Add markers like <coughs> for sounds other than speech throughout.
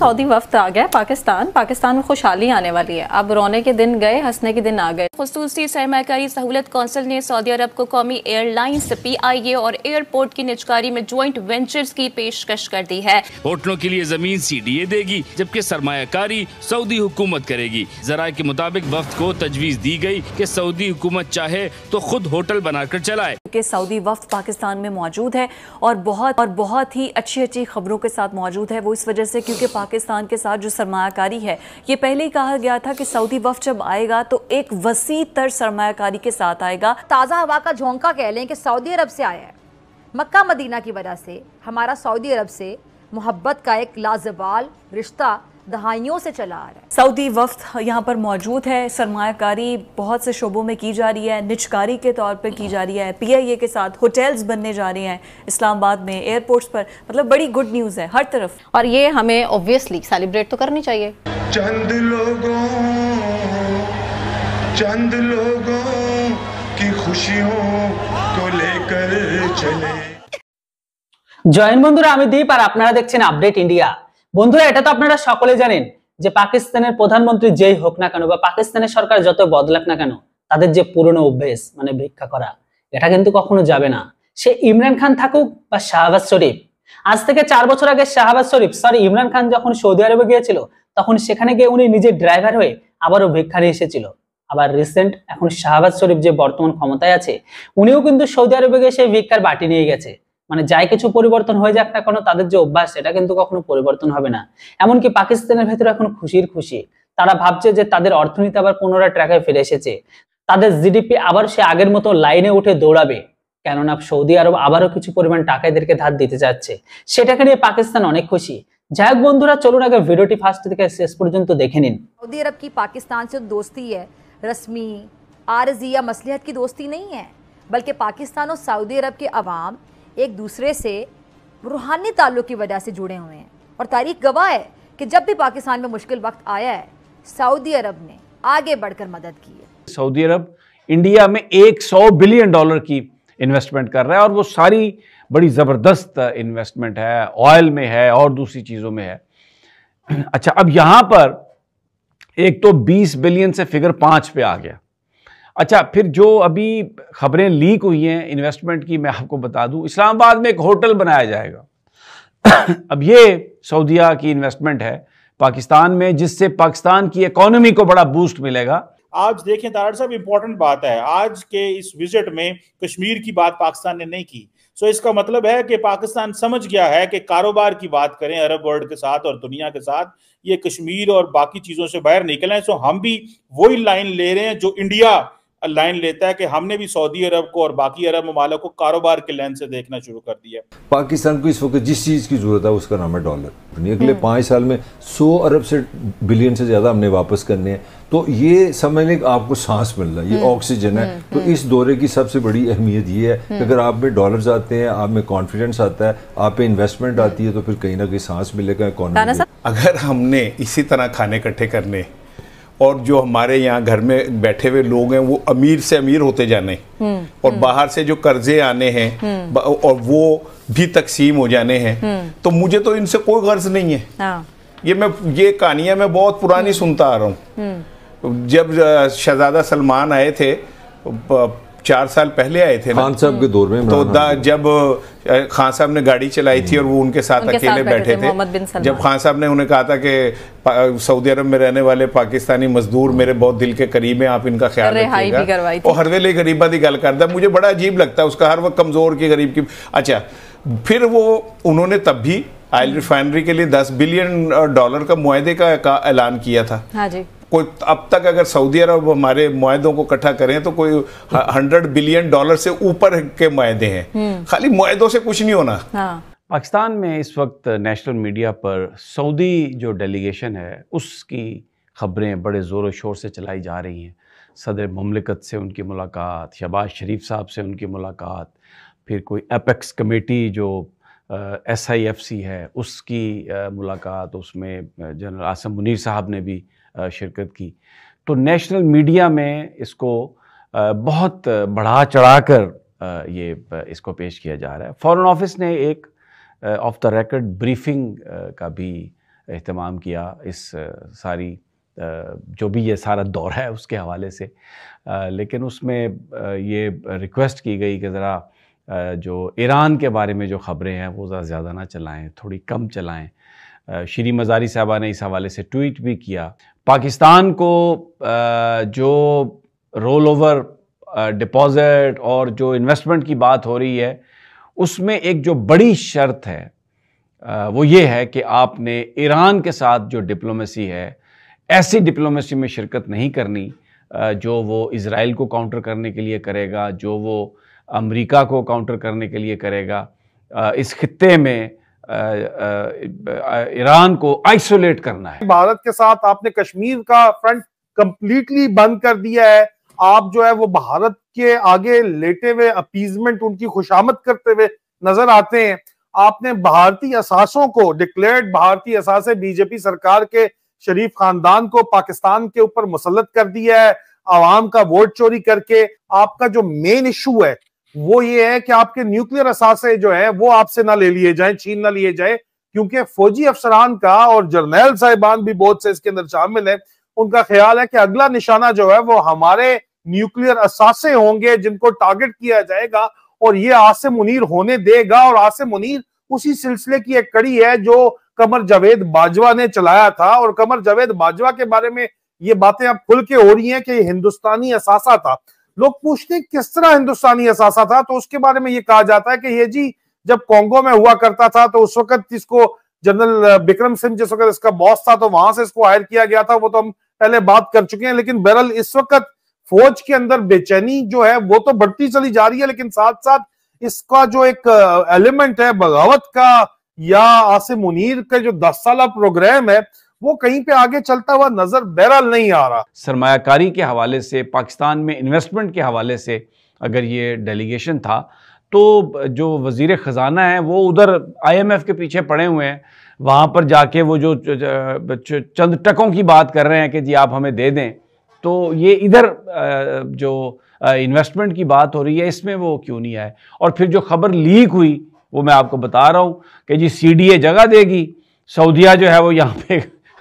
سعودی وفد آ گیا پاکستان پاکستان میں خوشحالی آنے والی ہے اب رونے کے دن گئے ہنسنے کے دن آ گئے خصوصی سرمایہ کاری سہولت کونسل نے سعودی عرب کو قومی ایئر لائنز پی آئی اے اور ایئرپورٹ پورٹ کی نجکاری میں جوائنٹ وینچرز کی پیشکش کر دی ہے ہوٹلوں کے لیے زمین سی ڈی اے دے گی جبکہ سرمایہ کاری سعودی حکومت کرے گی ذرائع کے مطابق وفد کو تجویز دی گئی کہ سعودی حکومت چاہے تو خود ہوٹل بنا کر چلائے کہ سعودی وفد پاکستان میں موجود ہے اور بہت اور بہت ہی اچھی اچھی خبروں کے ساتھ موجود ہے وہ اس وجہ سے کیونکہ پاکستان کے ساتھ جو سرمایہ کاری ہے یہ پہلے ہی کہا گیا تھا کہ سعودی وفد جب آئے گا تو ایک وسیع تر سرمایہ کاری کے ساتھ آئے گا تازہ ہوا کا جھونکا کہہ لیں کہ سعودی عرب سے آیا مکہ مدینہ کی وجہ سے ہمارا سعودی عرب سے محبت کا ایک لازوال رشتہ دہائیوں سے چلا آ رہا ہے سعودی وفد یہاں پر موجود ہے سرمایہ کاری بہت سے شعبوں میں کی جا رہی ہے نچکاری کے طور پر کی جا رہی ہے پی آئی اے کے ساتھ ہوٹلز بننے جا رہے ہیں اسلام آباد میں ایئرپورٹس پر مطلب بڑی گڈ نیوز ہے ہر طرف اور یہ ہمیں اوبیسلی سیلیبریٹ تو کرنی چاہیے چند لوگوں چند لوگوں کی خوشیوں کو لے کر چلے جائن بندورا ہمیں دیپ اور اپنا دیکھیں اپڈیٹ انڈیا বন্ধুরা এটা তো আপনারা সকলে জানেন যে পাকিস্তানের প্রধানমন্ত্রী যেই হোক না কেন বা পাকিস্তানের সরকার যত বদলাক না কেন তাদের যে পুরনো অভ্যেস মানে ভিক্ষা করা এটা কিন্তু কখনো যাবে না সে ইমরান খান থাকুক বা শাহবাজ শরীফ আজ থেকে চার বছর আগে শাহবাজ শরীফ সরি ইমরান খান যখন সৌদি আরবে গিয়েছিল তখন সেখানে গিয়ে উনি নিজের ড্রাইভার হয়ে আবারও ভিক্ষা নিয়ে এসেছিল আবার রিসেন্ট এখন শাহবাজ শরীফ যে বর্তমান ক্ষমতায় আছে উনিও কিন্তু সৌদি আরবে গিয়ে সেই ভিক্ষার বাটি নিয়ে গেছে মানে যাই কিছু পরিবর্তন হয়ে যাক না কেন তাদের যে অভ্যাস সেটা কিন্তু কখনো পরিবর্তন হবে না এমনকি পাকিস্তানের ভেতরে এখন খুশির খুশি তারা ভাবছে যে তাদের অর্থনীতি আবার পুনরায় ট্র্যাকে ফিরে এসেছে তাদের জিডিপি আবার সে আগের মতো লাইনে উঠে দৌড়াবে কেননা সৌদি আরব আবারও কিছু পরিমাণ টাকা এদেরকে ধার দিতে যাচ্ছে সেটাকে নিয়ে পাকিস্তান অনেক খুশি যাই বন্ধুরা চলুন আগে ভিডিওটি ফার্স্ট থেকে শেষ পর্যন্ত দেখে নিন সৌদি আরব কি পাকিস্তান সে দোস্তি है रस्मी आरजी মসলিহত কি দোস্তি নেই হ্যাঁ বলকে পাকিস্তান ও সৌদি আরব কে আওয়াম ایک دوسرے سے روحانی تعلق کی وجہ سے جڑے ہوئے ہیں اور تاریخ گواہ ہے کہ جب بھی پاکستان میں مشکل وقت آیا ہے سعودی عرب نے آگے بڑھ کر مدد کی ہے سعودی عرب انڈیا میں ایک سو بلین ڈالر کی انویسٹمنٹ کر رہا ہے اور وہ ساری بڑی زبردست انویسٹمنٹ ہے آئل میں ہے اور دوسری چیزوں میں ہے اچھا اب یہاں پر ایک تو بیس بلین سے فگر پانچ پہ آ گیا اچھا پھر جو ابھی خبریں لیک ہوئی ہیں انویسٹمنٹ کی میں آپ کو بتا دوں اسلام آباد میں ایک ہوٹل بنایا جائے گا <coughs> اب یہ سعودیہ کی انویسٹمنٹ ہے پاکستان میں جس سے پاکستان کی اکانومی کو بڑا بوسٹ ملے گا آج دیکھیں صاحب امپورٹنٹ بات ہے آج کے اس وزٹ میں کشمیر کی بات پاکستان نے نہیں کی سو اس کا مطلب ہے کہ پاکستان سمجھ گیا ہے کہ کاروبار کی بات کریں عرب ورلڈ کے ساتھ اور دنیا کے ساتھ یہ کشمیر اور باقی چیزوں سے باہر نکلیں سو ہم بھی وہی لائن لے رہے ہیں جو انڈیا لائن لیتا ہے کہ ہم نے بھی سعودی عرب کو اور باقی عرب ممالک کو کاروبار کے لائن سے دیکھنا شروع کر دیا پاکستان کو اس اس وقت جس چیز کی ضرورت ہے ہے کا نام ڈالر یعنی اگلے پانچ سال میں سو سے سے بلین زیادہ ہم نے واپس کرنے ہیں تو یہ سمجھنے آپ کو سانس مل رہا ہے یہ آکسیجن ہے تو اس دورے کی سب سے بڑی اہمیت یہ ہے کہ اگر آپ میں ڈالرز آتے ہیں آپ میں کانفیڈنس آتا ہے آپ پہ انویسٹمنٹ آتی ہے تو پھر کہیں نہ کہیں سانس ملے گا اگر ہم نے اسی طرح کھانے کٹھے کرنے اور جو ہمارے یہاں گھر میں بیٹھے ہوئے لوگ ہیں وہ امیر سے امیر ہوتے جانے اور باہر سے جو قرضے آنے ہیں اور وہ بھی تقسیم ہو جانے ہیں تو مجھے تو ان سے کوئی غرض نہیں ہے ہاں۔ یہ میں یہ کہانیاں میں بہت پرانی سنتا آ رہا ہوں جب شہزادہ سلمان آئے تھے چار سال پہلے آئے تھے خان صاحب کے دور میں تو جب خان صاحب نے گاڑی چلائی تھی اور وہ ان کے ساتھ اکیلے بیٹھے تھے جب خان صاحب نے انہیں کہا تھا کہ سعودی عرب میں رہنے والے پاکستانی مزدور میرے بہت دل کے قریب ہیں آپ ان کا خیال رکھے گا وہ ہر ویلے غریبہ دی گل کرتا ہے مجھے بڑا عجیب لگتا ہے اس کا ہر وقت کمزور کی غریب کی اچھا پھر وہ انہوں نے تب بھی آئل ریفائنری کے لیے دس بلین ڈالر کا معاہدے کا اعلان کیا تھا ہاں جی کوئی اب تک اگر سعودی عرب ہمارے معاہدوں کو اکٹھا کریں تو کوئی ہنڈریڈ بلین ڈالر سے اوپر کے معاہدے ہیں خالی معاہدوں سے کچھ نہیں ہونا ہاں۔ پاکستان میں اس وقت نیشنل میڈیا پر سعودی جو ڈیلیگیشن ہے اس کی خبریں بڑے زور و شور سے چلائی جا رہی ہیں صدر مملکت سے ان کی ملاقات شہباز شریف صاحب سے ان کی ملاقات پھر کوئی اپیکس کمیٹی جو ایس آئی ایف سی ہے اس کی ملاقات اس میں جنرل آسم منیر صاحب نے بھی شرکت کی تو نیشنل میڈیا میں اس کو بہت بڑھا چڑھا کر یہ اس کو پیش کیا جا رہا ہے فورن آفس نے ایک آف دا ریکڈ بریفنگ کا بھی اہتمام کیا اس ساری جو بھی یہ سارا دور ہے اس کے حوالے سے لیکن اس میں یہ ریکویسٹ کی گئی کہ ذرا جو ایران کے بارے میں جو خبریں ہیں وہ ذرا زیادہ نہ چلائیں تھوڑی کم چلائیں شری مزاری صاحبہ نے اس حوالے سے ٹویٹ بھی کیا پاکستان کو جو رول اوور ڈپازٹ اور جو انویسٹمنٹ کی بات ہو رہی ہے اس میں ایک جو بڑی شرط ہے وہ یہ ہے کہ آپ نے ایران کے ساتھ جو ڈپلومیسی ہے ایسی ڈپلومیسی میں شرکت نہیں کرنی جو وہ اسرائیل کو کاؤنٹر کرنے کے لیے کرے گا جو وہ امریکہ کو کاؤنٹر کرنے کے لیے کرے گا اس خطے میں ایران کو کرنا ہے بھارت کے ساتھ آپ نے کشمیر کا فرنٹ کمپلیٹلی بند کر دیا ہے آپ جو ہے وہ بھارت کے آگے لیٹے ہوئے اپیزمنٹ ان کی خوشامد کرتے ہوئے نظر آتے ہیں آپ نے بھارتی اثاثوں کو ڈکلیئرڈ بھارتی اثاثے بی جے پی سرکار کے شریف خاندان کو پاکستان کے اوپر مسلط کر دیا ہے عوام کا ووٹ چوری کر کے آپ کا جو مین ایشو ہے وہ یہ ہے کہ آپ کے نیوکلئر اثاثے جو ہیں وہ آپ سے نہ لے لیے جائیں چین نہ لیے جائیں کیونکہ فوجی افسران کا اور جرنیل صاحبان بھی بہت سے اس کے اندر شامل ہیں ان کا خیال ہے کہ اگلا نشانہ جو ہے وہ ہمارے نیوکلیر اثاثے ہوں گے جن کو ٹارگٹ کیا جائے گا اور یہ آسم منیر ہونے دے گا اور آسم منیر اسی سلسلے کی ایک کڑی ہے جو کمر جاوید باجوہ نے چلایا تھا اور کمر جاوید باجوہ کے بارے میں یہ باتیں اب کھل کے ہو رہی ہیں کہ یہ ہندوستانی اثاثہ تھا لوگ پوچھتے ہیں کس طرح ہندوستانی اثاثہ تھا تو اس کے بارے میں یہ کہا جاتا ہے کہ یہ جی جب کانگو میں ہوا کرتا تھا تو اس وقت اس اس کو جنرل بکرم سنگھ جس وقت کا باس تھا تو وہاں سے اس کو ہائر کیا گیا تھا وہ تو ہم پہلے بات کر چکے ہیں لیکن بہرحال اس وقت فوج کے اندر بے چینی جو ہے وہ تو بڑھتی چلی جا رہی ہے لیکن ساتھ ساتھ اس کا جو ایک ایلیمنٹ ہے بغاوت کا یا آصف منیر کا جو دس سالہ پروگرام ہے وہ کہیں پہ آگے چلتا ہوا نظر بہرحال نہیں آ رہا سرمایہ کاری کے حوالے سے پاکستان میں انویسٹمنٹ کے حوالے سے اگر یہ ڈیلیگیشن تھا تو جو وزیر خزانہ ہے وہ ادھر آئی ایم ایف کے پیچھے پڑے ہوئے ہیں وہاں پر جا کے وہ جو چند ٹکوں کی بات کر رہے ہیں کہ جی آپ ہمیں دے دیں تو یہ ادھر جو انویسٹمنٹ کی بات ہو رہی ہے اس میں وہ کیوں نہیں آئے اور پھر جو خبر لیک ہوئی وہ میں آپ کو بتا رہا ہوں کہ جی سی ڈی اے جگہ دے گی سعودیہ جو ہے وہ یہاں پہ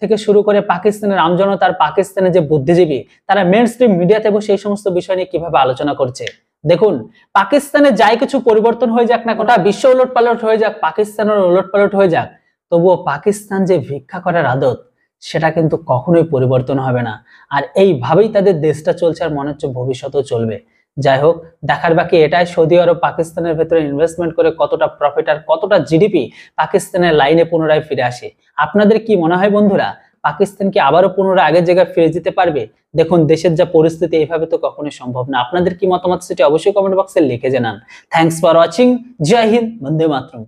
থেকে শুরু করে পাকিস্তানের আমজনতা পাকিস্তানের যে বুদ্ধিজীবী তারা মেন স্ট্রিম মিডিয়াতে বসে এই সমস্ত বিষয় নিয়ে কিভাবে আলোচনা করছে দেখুন পাকিস্তানে যাই কিছু পরিবর্তন হয়ে যাক না কোনটা বিশ্ব উলট পালট হয়ে যাক পাকিস্তানের উলট পালট হয়ে যাক তবুও পাকিস্তান যে ভিক্ষা করার আদত সেটা কিন্তু কখনোই পরিবর্তন হবে না আর এইভাবেই তাদের দেশটা চলছে আর মনে হচ্ছে ভবিষ্যতেও চলবে যাই হোক দেখার বাকি এটাই সৌদি আরব পাকিস্তানের ভেতরে ইনভেস্টমেন্ট করে কতটা প্রফিট আর কতটা জিডিপি পাকিস্তানের লাইনে পুনরায় ফিরে আসে আপনাদের কি মনে হয় বন্ধুরা পাকিস্তান কি আবারও পুনরায় আগের জায়গায় ফিরে যেতে পারবে দেখুন দেশের যা পরিস্থিতি এইভাবে তো কখনোই সম্ভব না আপনাদের কি মতামত সেটি অবশ্যই কমেন্ট বক্সে লিখে জানান থ্যাংকস ফর ওয়াচিং জয় হিন্দ বন্দে মাতরম